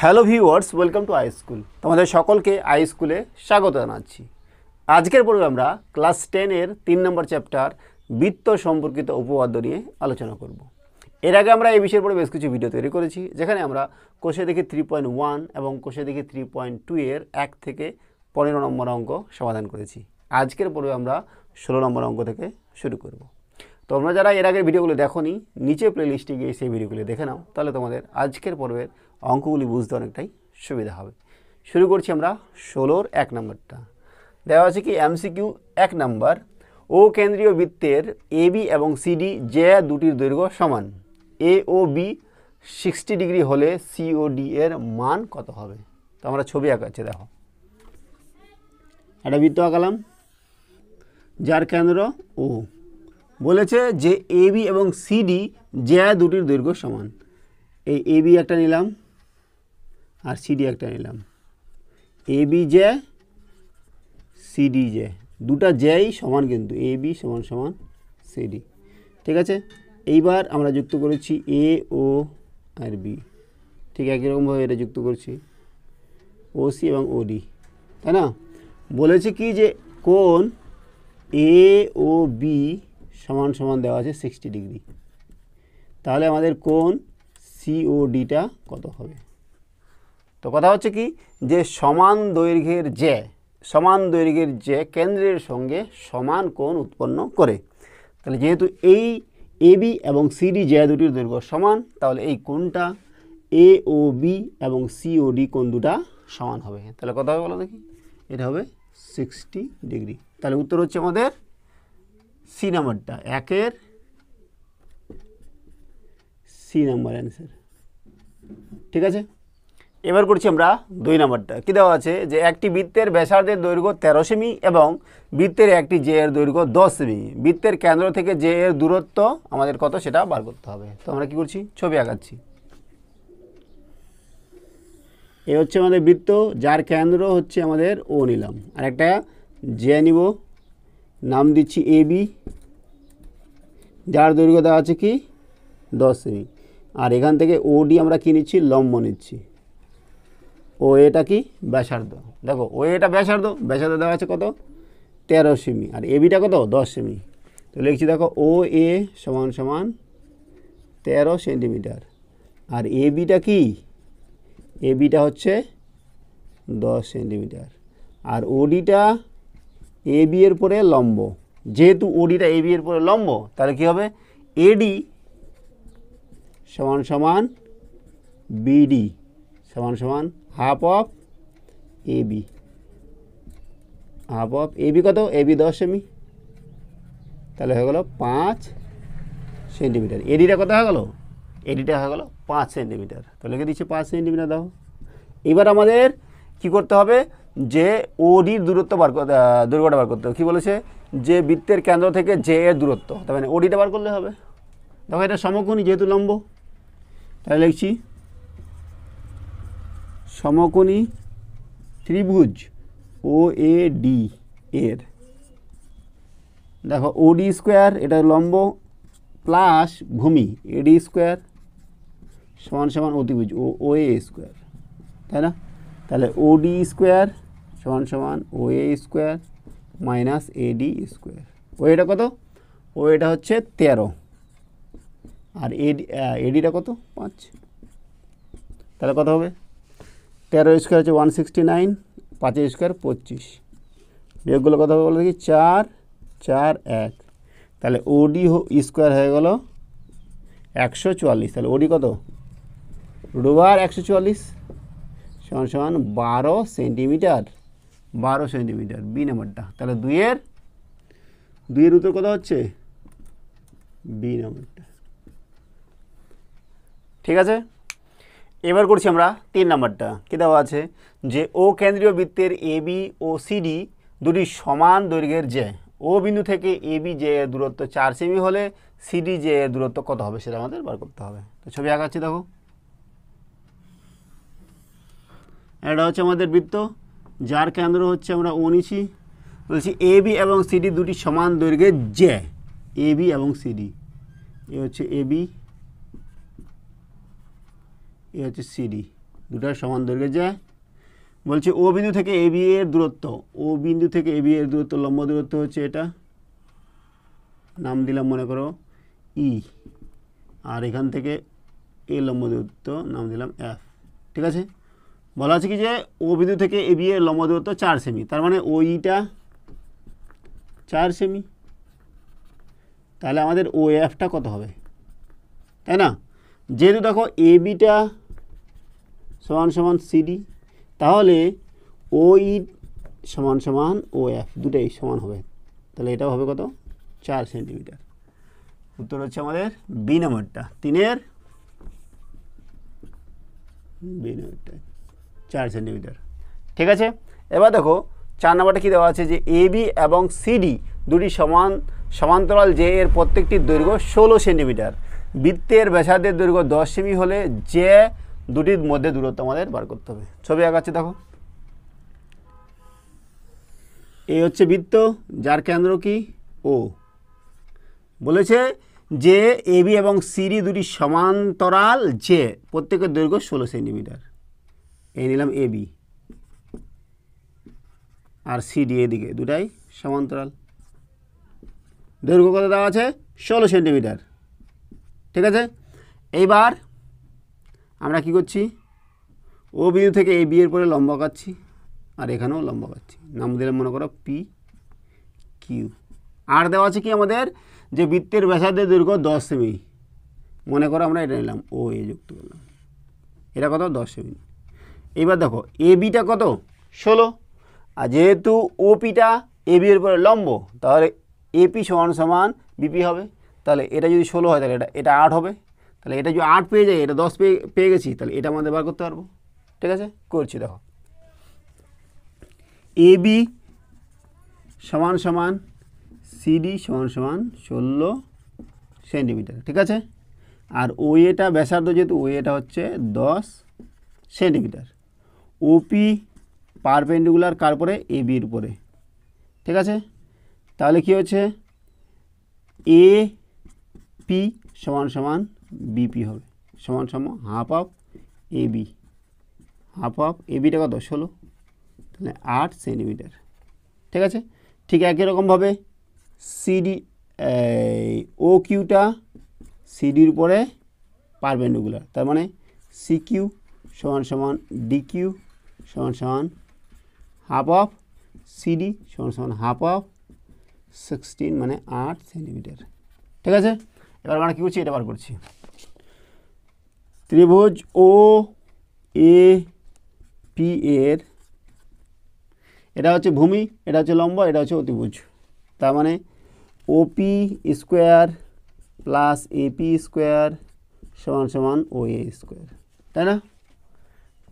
Hello viewers welcome to I school তোমাদের সকলকে I স্কুলে স্বাগত জানাচ্ছি আজকের পর্বে আমরা ক্লাস টেনের তিন নম্বর চ্যাপ্টার বৃত্ত সম্পর্কিত উপপাদ্য নিয়ে আলোচনা করব। এর আগে আমরা এই বিষয়ের পরে বেশ কিছু ভিডিও তৈরি করেছি যেখানে আমরা কোষে দেখি থ্রি পয়েন্ট ওয়ান এবং কোষে দেখি থ্রি পয়েন্ট টু এর এক থেকে পনেরো নম্বর অঙ্ক সমাধান করেছি আজকের পর্বে আমরা ষোলো নম্বর অঙ্ক থেকে শুরু করবো তোমরা যারা এর আগের ভিডিওগুলো দেখো নি নিচে প্লেলিস্টে গিয়ে সেই ভিডিওগুলো দেখে নাও তাহলে তোমাদের আজকের পর্বের অঙ্কগুলি বুঝতে অনেকটাই সুবিধা হবে শুরু করছি আমরা ষোলোর এক নম্বরটা দেওয়া আছে কি এমসিকিউ এক নম্বর ও কেন্দ্রীয় বৃত্তের এ বি এবং সিডি যে দুটির দৈর্ঘ্য সমান এ ও বি সিক্সটি ডিগ্রি হলে সিওডি এর মান কত হবে তো আমরা ছবি আঁকাচ্ছি দেখো একটা বৃত্ত আঁকালাম যার কেন্দ্র ও বলেছে যে এ বি এবং সিডি জ্যা দুটির দৈর্ঘ্য সমান এই এ বি একটা নিলাম আর সিডি একটা নিলাম এ বি জ্যা সিডি জ্যা দুটা জ্যাই সমান কিন্তু এ বি সমান সমান সিডি ঠিক আছে এইবার আমরা যুক্ত করেছি এ ও আর বি ঠিক একই রকমভাবে এটা যুক্ত করছি ও সি এবং ও ডি তাই না বলেছে কি যে কোন এ ও বি সমান সমান দেওয়া আছে সিক্সটি ডিগ্রি তাহলে আমাদের কোন সিওডিটা কত হবে তো কথা হচ্ছে কি যে সমান দৈর্ঘ্যের যে সমান দৈর্ঘ্যের যে কেন্দ্রের সঙ্গে সমান কোণ উৎপন্ন করে তাহলে যেহেতু এই এ বি এবং সিডি যে দুটির দৈর্ঘ্য সমান তাহলে এই কোণটা এ ও বি এবং সিওডি কোণ দুটা সমান হবে তাহলে কথা হবে বলো দেখি এটা হবে সিক্সটি ডিগ্রি তাহলে উত্তর হচ্ছে আমাদের সি নাম্বারটা একের সি নাম্বার অ্যান্সার ঠিক আছে এবার করছি আমরা দুই নাম্বারটা কী দেওয়া আছে যে একটি বৃত্তের ব্যাসার্ধের দৈর্ঘ্য তেরো সেমি এবং বৃত্তের একটি জে এর দৈর্ঘ্য দশ সেমি বৃত্তের কেন্দ্র থেকে জে এর দূরত্ব আমাদের কত সেটা বার করতে হবে তো আমরা কী করছি ছবি আঁকাচ্ছি এ হচ্ছে আমাদের বৃত্ত যার কেন্দ্র হচ্ছে আমাদের ও নিলাম আর একটা জে নিব নাম দিচ্ছি এ বি যার দৈর্ঘ্য দেওয়া আছে কি দশ সেমি আর এখান থেকে ও ডি আমরা কী নিচ্ছি লম্ব নিচ্ছি ও এটা কি ব্যাসার্ধ দেখো ও এটা ব্যাসার্ধ ব্যাসার্ধ দেওয়া আছে কত তেরো সেমি আর এ বিটা কত দশ সেমি তো লিখছি দেখো ও এ সমান সমান তেরো সেন্টিমিটার আর এ এবিটা কি বিটা হচ্ছে দশ সেন্টিমিটার আর ওডিটা এ বি এর পরে লম্ব যেহেতু ওডিটা এ বি এর পরে লম্ব তাহলে কী হবে এডি সমান সমান বিডি সমান সমান half of A B half of A B কত এবি দশ সেমি তাহলে হয়ে গেল পাঁচ সেন্টিমিটার এডিটা কত হয়ে গেল এডিটা হয়ে গেল পাঁচ সেন্টিমিটার তো লিখে দিচ্ছি পাঁচ সেন্টিমিটার দাও এবার আমাদের কি করতে হবে যে ওডির দূরত্ব বার দৈর্ঘ্যটা বার করতে হবে কী বলেছে যে বৃত্তের কেন্দ্র থেকে যে এর দূরত্ব তার মানে ওডিটা বার করলে হবে দেখো এটা সমকোণী যেহেতু লম্ব তাহলে লিখছি সমকোণী ত্রিভুজ ও এ ডি এর দেখো ওডি স্কোয়ার এটা লম্ব প্লাস ভূমি এডি স্কোয়ার সমান সমান অতিভুজ ও ও এ স্কোয়ার তাই না তাহলে ওডি স্কোয়ার সমান সমান O A square minus AD square ও এটা কত ও এটা হচ্ছে তেরো আর এডি এডিটা কত পাঁচ তাহলে কত হবে তেরো স্কোয়ার হচ্ছে ওয়ান সিক্সটি নাইন পাঁচের স্কোয়ার পঁচিশ বিয়োগগুলো কত হবে বলে দেখি চার চার এক তাহলে ওডি স্কোয়ার হয়ে গেল একশো চুয়াল্লিশ তাহলে ওডি কত রোবার একশো চুয়াল্লিশ সমান সমান বারো সেন্টিমিটার বারো সেন্টিমিটার বি নাম্বারটা তাহলে দুইয়ের দুইয়ের উত্তর কথা হচ্ছে বি নাম্বারটা ঠিক আছে এবার করছি আমরা তিন নাম্বারটা কী দেওয়া আছে যে ও কেন্দ্রীয় বৃত্তের এ বি ও সিডি দুটি সমান দৈর্ঘ্যের জে ও বিন্দু থেকে এ বি জে এর দূরত্ব চার সেমি হলে সিডি জে এর দূরত্ব কত হবে সেটা আমাদের বার করতে হবে তো ছবি আঁকাচ্ছি দেখো এটা হচ্ছে আমাদের বৃত্ত যার কেন্দ্র হচ্ছে আমরা ও নিচ্ছি বলছি এ বি এবং সিডি দুটি সমান দৈর্ঘ্যে জে এ বি এবং সিডি এ হচ্ছে এ বি এ হচ্ছে সিডি দুটার সমান দৈর্ঘ্যে জে বলছে ও বিন্দু থেকে এ বি এর দূরত্ব ও বিন্দু থেকে এ বি এর দূরত্ব লম্ব দূরত্ব হচ্ছে এটা নাম দিলাম মনে করো ই e। আর এখান থেকে এ লম্ব দূরত্ব নাম দিলাম এফ ঠিক আছে বলা আছে কি যে ও বিন্দু থেকে এ বি এর লম্ব দূরত্ব চার সেমি তার মানে ওইটা চার সেমি তাহলে আমাদের ও এফটা কত হবে তাই না যেহেতু দেখো এ বিটা সমান সমান সিডি তাহলে ও ই সমান সমান ও এফ দুটাই সমান হবে তাহলে এটাও হবে কত চার সেন্টিমিটার উত্তর হচ্ছে আমাদের বি নম্বরটা তিনের বি নম্বরটা চার সেন্টিমিটার ঠিক আছে এবার দেখো চার নাম্বারটা কী দেওয়া আছে যে এ বি এবং সিডি দুটি সমান সমান্তরাল যে এর প্রত্যেকটির দৈর্ঘ্য ষোলো সেন্টিমিটার বৃত্তের ব্যাসার্ধের দৈর্ঘ্য দশ সেমি হলে যে দুটির মধ্যে দূরত্ব আমাদের বার করতে হবে ছবি আঁকাচ্ছি দেখো এই হচ্ছে বৃত্ত যার কেন্দ্র কি ও বলেছে যে এ বি এবং সিডি দুটি সমান্তরাল যে প্রত্যেকের দৈর্ঘ্য ষোলো সেন্টিমিটার এই নিলাম এ বি আর সি ডি এদিকে দুটাই সমান্তরাল দৈর্ঘ্য কত দেওয়া আছে ষোলো সেন্টিমিটার ঠিক আছে এইবার আমরা কি করছি ও বিন্দু থেকে এ বি এর পরে লম্বা কাটছি আর এখানেও লম্বা কাটছি নাম দিলাম মনে করো পি কিউ আর দেওয়া আছে কি আমাদের যে বৃত্তের ব্যাসার্ধের দৈর্ঘ্য দশ সেমি মনে করো আমরা এটা নিলাম ও এ যুক্ত করলাম এটা কত দশ সেমি এবার দেখো এ বিটা কত ষোলো আর যেহেতু ও পিটা এ বি এর পরে লম্ব তাহলে এপি সমান সমান বিপি হবে তাহলে এটা যদি ষোলো হয় তাহলে এটা এটা আট হবে তাহলে এটা যদি আট পেয়ে যায় এটা দশ পেয়ে পেয়ে গেছি তাহলে এটা আমাদের বার করতে পারবো ঠিক আছে করছি দেখো এ বি সমান সমান সিডি সমান সমান ষোলো সেন্টিমিটার ঠিক আছে আর ওই এটা ব্যাসার্ধ যেহেতু ওই এটা হচ্ছে দশ সেন্টিমিটার ওপি পারপেন্ডিকুলার কার পরে এ বির উপরে ঠিক আছে তাহলে কি হচ্ছে এ পি সমান সমান বিপি হবে সমান সমান half of A B half of A বিটা কত ষোলো তাহলে আট সেন্টিমিটার ঠিক আছে ঠিক একই রকমভাবে সিডি ও কিউটা সিডির উপরে পারপেন্ডিকুলার তার মানে সি কিউ সমান সমান ডি কিউ সমান সমান হাফ অফ সিডি সমান সমান হাফ অফ সিক্সটিন মানে আট সেন্টিমিটার ঠিক আছে এবার আমরা কী করছি এটা বার করছি ত্রিভুজ ও এ পি এর এটা হচ্ছে ভূমি এটা হচ্ছে লম্ব এটা হচ্ছে অতিভুজ তার মানে OP square plus AP square সমান সমান ও এ স্কোয়ার তাই না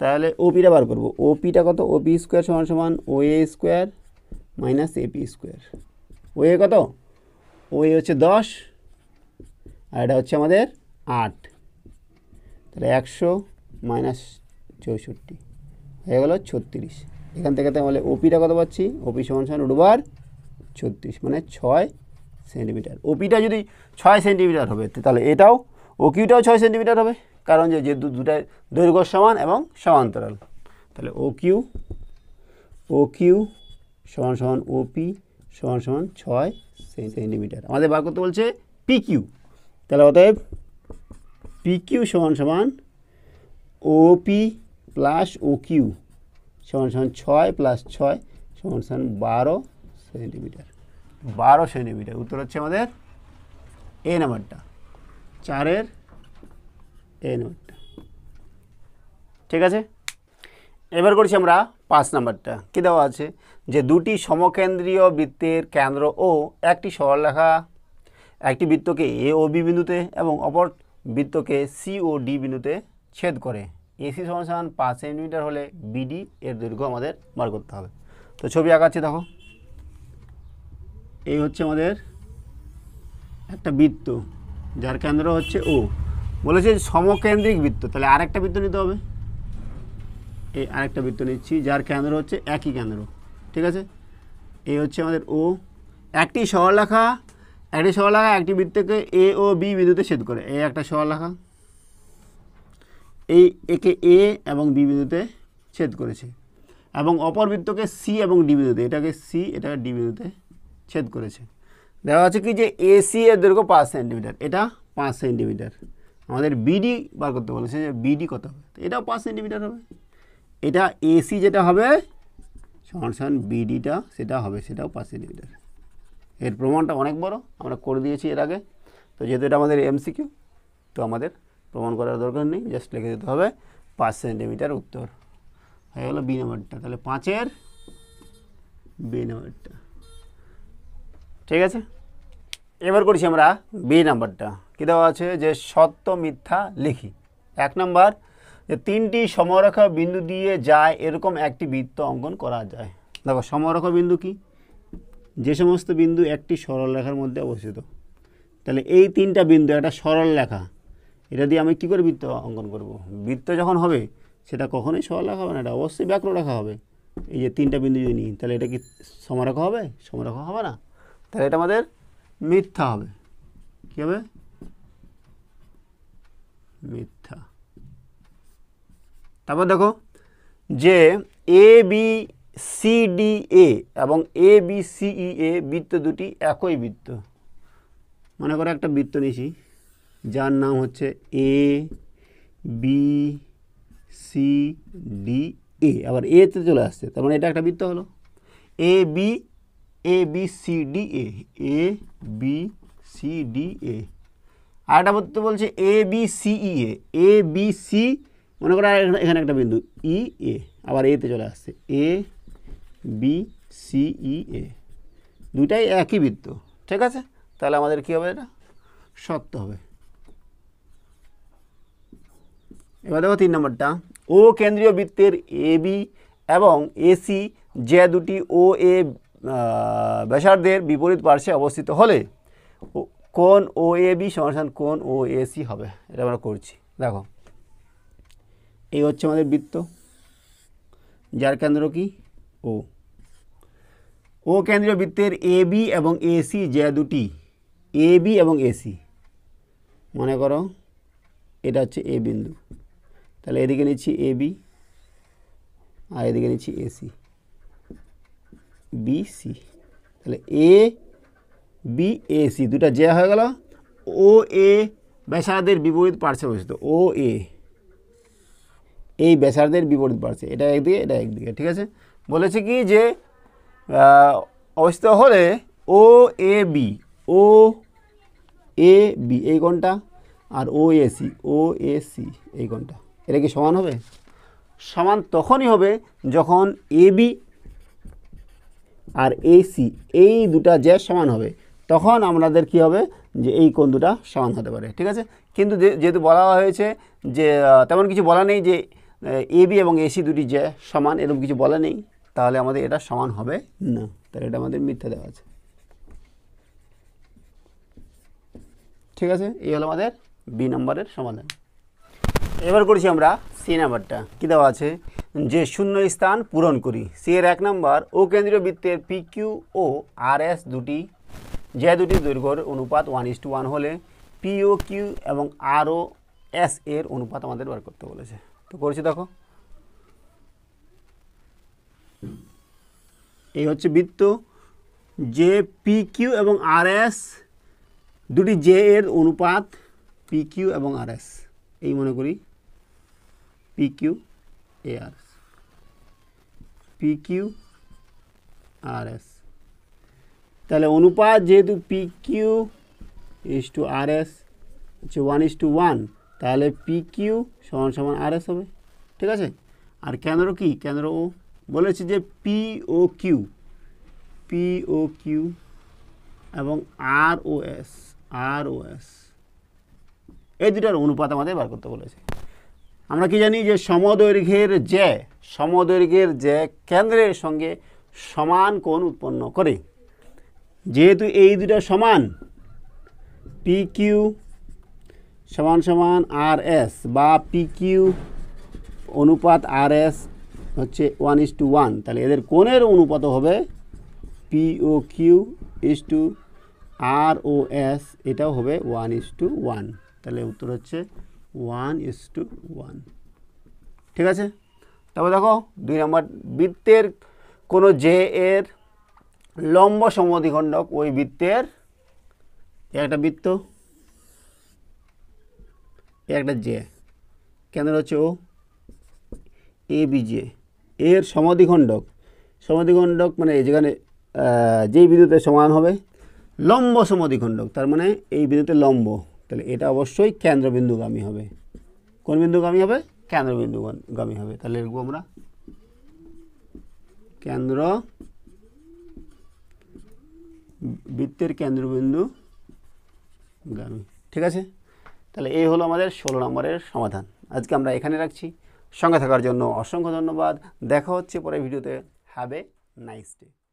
তাহলে ওপিটা বার করবো ওপিটা কত ওপি স্কোয়ার সমান সমান O A square minus AP square O A কত ও এ হচ্ছে দশ আর এটা হচ্ছে আমাদের আট তাহলে একশো মাইনাস চৌষট্টি হয়ে গেল ছত্রিশ এখান থেকে তাহলে ওপিটা কত পাচ্ছি ওপি সমান সমান রুবার ছত্রিশ মানে ছয় সেন্টিমিটার ওপিটা যদি ছয় সেন্টিমিটার হবে তাহলে এটাও ওকিউটাও ছয় সেন্টিমিটার হবে কারণ যে দুটাই দৈর্ঘ্য সমান এবং সমান্তরাল তাহলে ও কিউ ও কিউ সমান সমান ওপি সমান সমান ছয় সেন্টিমিটার আমাদের বার করতে বলছে পি কিউ তাহলে অতএব পি কিউ সমান সমান ওপি প্লাস ও কিউ সমান সমান ছয় প্লাস ছয় সমান সমান বারো সেন্টিমিটার বারো সেন্টিমিটার উত্তর হচ্ছে আমাদের এ নাম্বারটা চারের এই ঠিক আছে এবার করছি আমরা পাঁচ নাম্বারটা কী দেওয়া আছে যে দুটি সমকেন্দ্রীয় বৃত্তের কেন্দ্র ও একটি সরলরেখা একটি বৃত্তকে এ ও বি বিন্দুতে এবং অপর বৃত্তকে সি ও ডি বিন্দুতে ছেদ করে এসি সমান সমান পাঁচ সেন্টিমিটার হলে বিডি এর দৈর্ঘ্য আমাদের বার করতে হবে তো ছবি আঁকাচ্ছি দেখো এই হচ্ছে আমাদের একটা বৃত্ত যার কেন্দ্র হচ্ছে ও বলেছে সমকেন্দ্রিক বৃত্ত তাহলে আরেকটা বৃত্ত নিতে হবে এই আরেকটা বৃত্ত নিচ্ছি যার কেন্দ্র হচ্ছে একই কেন্দ্র ঠিক আছে এই হচ্ছে আমাদের ও একটি সরলরেখা একটি সরলরেখা একটি বৃত্তকে এ ও বি বিন্দুতে ছেদ করে এই একটা সরলরেখা এই একে এ এবং বি বিন্দুতে ছেদ করেছে এবং অপর বৃত্তকে সি এবং ডি বিন্দুতে এটাকে সি এটাকে ডি বিন্দুতে ছেদ করেছে দেওয়া আছে কি যে এসি এর দৈর্ঘ্য পাঁচ সেন্টিমিটার এটা পাঁচ সেন্টিমিটার আমাদের বিডি বার করতে বলেছে যে বিডি কত হবে এটাও পাঁচ সেন্টিমিটার হবে এটা এসি যেটা হবে সমান বিডিটা সেটা হবে সেটাও পাঁচ সেন্টিমিটার এর প্রমাণটা অনেক বড় আমরা করে দিয়েছি এর আগে তো যেহেতু এটা আমাদের এমসিকিউ তো আমাদের প্রমাণ করার দরকার নেই জাস্ট লিখে দিতে হবে পাঁচ সেন্টিমিটার উত্তর হয়ে গেলো বি নম্বরটা তাহলে পাঁচের বি নম্বরটা ঠিক আছে এবার করছি আমরা বি নাম্বারটা কী দেওয়া আছে যে সত্য মিথ্যা লিখি এক নাম্বার যে তিনটি সমরেখা বিন্দু দিয়ে যায় এরকম একটি বৃত্ত অঙ্কন করা যায় দেখো সমরেখা বিন্দু কি যে সমস্ত বিন্দু একটি সরল রেখার মধ্যে অবস্থিত তাহলে এই তিনটা বিন্দু একটা সরল রেখা এটা দিয়ে আমি কী করে বৃত্ত অঙ্কন করব। বৃত্ত যখন হবে সেটা কখনোই সরল রেখা হবে না এটা অবশ্যই ব্যাকর রেখা হবে এই যে তিনটা বিন্দু যদি নিই তাহলে এটা কি সমরেখা হবে সমরেখা হবে না তাহলে এটা আমাদের মিথ্যা হবে কী হবে মিথ্যা তারপর দেখো যে A B C D A এবং এ বি সি ই এ বৃত্ত দুটি একই বৃত্ত মনে করো একটা বৃত্ত নিয়েছি যার নাম হচ্ছে A B C D A আবার এতে চলে আসছে তার মানে এটা একটা বৃত্ত হলো A B A B C D A A B C D A আরেকটা বলতে বলছে A B C E A A B C মনে করো এখানে একটা বিন্দু ই e, এ আবার এতে চলে আসছে A B C E e, A দুটাই একই বৃত্ত ঠিক আছে তাহলে আমাদের কী হবে এটা সত্য হবে এবার দেখো তিন নম্বরটা ও কেন্দ্রীয় বৃত্তের এ বি এবং এসি যে দুটি ও এ ব্যাসার্ধের বিপরীত পার্শ্বে অবস্থিত হলে কোন ও এ বি সমাসান কোন ও এ সি হবে এটা আমরা করছি দেখো এই হচ্ছে আমাদের বৃত্ত যার কেন্দ্র কি ও ও কেন্দ্রীয় বৃত্তের এ বি এবং এ সি যে দুটি এ বি এবং এ সি মনে করো এটা হচ্ছে এ বিন্দু তাহলে এদিকে নিচ্ছি এ বি আর এদিকে নিচ্ছি এ সি বি সি তাহলে এ বি এ সি দুটা জে হয়ে গেল ও এ বেসারদের বিপরীত পার্শ্বে বসিত ও এ এই বেসারদের বিপরীত পার্শ্বে এটা একদিকে এটা একদিকে ঠিক আছে বলেছে কি যে অবস্থিত হলে ও A B O A B এই কোনটা আর ও A C O A C এই কোনটা এটা কি সমান হবে সমান তখনই হবে যখন এ বি আর এসি এই দুটা যে সমান হবে তখন আমাদের কি হবে যে এই কোণ দুটা সমান হতে পারে ঠিক আছে কিন্তু যেহেতু বলা হয়েছে যে তেমন কিছু বলা নেই যে এবি এবং এসি দুটি যে সমান এরকম কিছু বলা নেই তাহলে আমাদের এটা সমান হবে না তাহলে এটা আমাদের মিথ্যা দেওয়া আছে ঠিক আছে এই হলো আমাদের বি নম্বরের সমাধান এবার করছি আমরা সি নাম্বারটা কী দেওয়া আছে যে শূন্য স্থান পূরণ করি সি এর এক নম্বর ও কেন্দ্রীয় বৃত্তের পি কিউ ও আর এস দুটি যে দুটি দৈর্ঘ্যর অনুপাত ওয়ান ইস টু ওয়ান হলে পিও কিউ এবং আর ও এস এর অনুপাত আমাদের বার করতে বলেছে তো করছি দেখো এই হচ্ছে বৃত্ত যে পি কিউ এবং আর এস দুটি জে এর অনুপাত পি কিউ এবং আর এস এই মনে করি পি কিউ এ R P Q R S তাহলে অনুপাত যেহেতু P Q is to R S হচ্ছে ওয়ান ইস টু ওয়ান তাহলে পিকিউ সমান সমান আর এস হবে ঠিক আছে আর কেন্দ্র কি কেন্দ্র ও বলেছি যে P O Q P O Q এবং আর ও এস আর ও এস এই দুটার অনুপাত আমাদের বার করতে বলেছে আমরা কি জানি যে সমদৈর্ঘ্যের যে সমদৈর্ঘ্যের যে কেন্দ্রের সঙ্গে সমান কোণ উৎপন্ন করে যেহেতু এই দুটো সমান পি কিউ সমান সমান আর এস বা পি কিউ অনুপাত আর এস হচ্ছে ওয়ান ইস টু ওয়ান তাহলে এদের কোণের অনুপাত হবে P O Q is to R O S এটাও হবে ওয়ান ইস টু ওয়ান তাহলে উত্তর হচ্ছে ওয়ান ইস টু ওয়ান ঠিক আছে তারপর দেখো দুই নম্বর বৃত্তের কোনো জে এর লম্ব সমদ্বিখণ্ডক ওই বৃত্তের একটা বৃত্ত একটা জে কেন্দ্র হচ্ছে ও এ বি জে এর সমদ্বিখণ্ডক সমদ্বিখণ্ডক মানে যেখানে যেই বিদ্যুতের সমান হবে লম্ব সমদ্বিখণ্ডক তার মানে এই বিদ্যুতের লম্ব তাহলে এটা অবশ্যই কেন্দ্রবিন্দুগামী হবে কোন বিন্দুগামী হবে কেন্দ্রবিন্দুগামী হবে তাহলে লিখবো আমরা কেন্দ্র বৃত্তের কেন্দ্রবিন্দু গামী ঠিক আছে তাহলে এই হলো আমাদের ষোলো নম্বরের সমাধান আজকে আমরা এখানে রাখছি সঙ্গে থাকার জন্য অসংখ্য ধন্যবাদ দেখা হচ্ছে পরে ভিডিওতে হ্যাভ এ নাইস ডে